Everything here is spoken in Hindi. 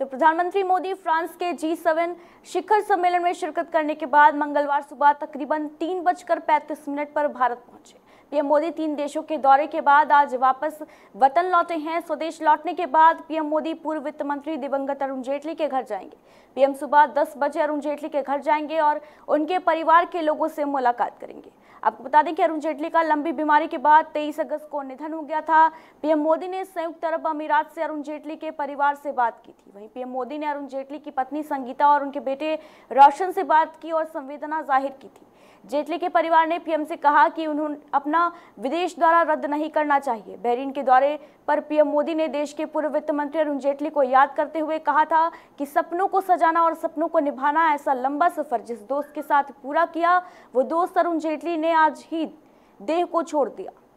तो प्रधानमंत्री मोदी फ्रांस के जी सेवन शिखर सम्मेलन में शिरकत करने के बाद मंगलवार सुबह तकरीबन तीन बजकर पैंतीस मिनट पर भारत पहुंचे पीएम मोदी तीन देशों के दौरे के बाद आज वापस वतन लौटे हैं स्वदेश लौटने के बाद पीएम मोदी पूर्व वित्त मंत्री दिवंगत अरुण जेटली के घर जाएंगे पीएम सुबह 10 बजे अरुण जेटली के घर जाएंगे और उनके परिवार के लोगों से मुलाकात करेंगे आपको बता दें कि अरुण जेटली का लंबी बीमारी के बाद 23 अगस्त को निधन हो गया था पीएम मोदी ने संयुक्त अरब अमीरात से अरुण जेटली के परिवार से बात की थी वहीं पीएम मोदी ने अरुण जेटली की पत्नी संगीता और उनके बेटे रोशन से बात की और संवेदना जाहिर की थी जेटली के परिवार ने पीएम से कहा कि उन्होंने अपना धरना विदेश द्वारा रद्द नहीं करना चाहिए बहरीन के दौरे पर पीएम मोदी ने देश के पूर्व वित्त मंत्री अरुण जेटली को याद करते हुए कहा था कि सपनों को सजाना और सपनों को निभाना ऐसा लंबा सफर जिस दोस्त के साथ पूरा किया वो दोस्त अरुण जेटली ने आज ही देह को छोड़ दिया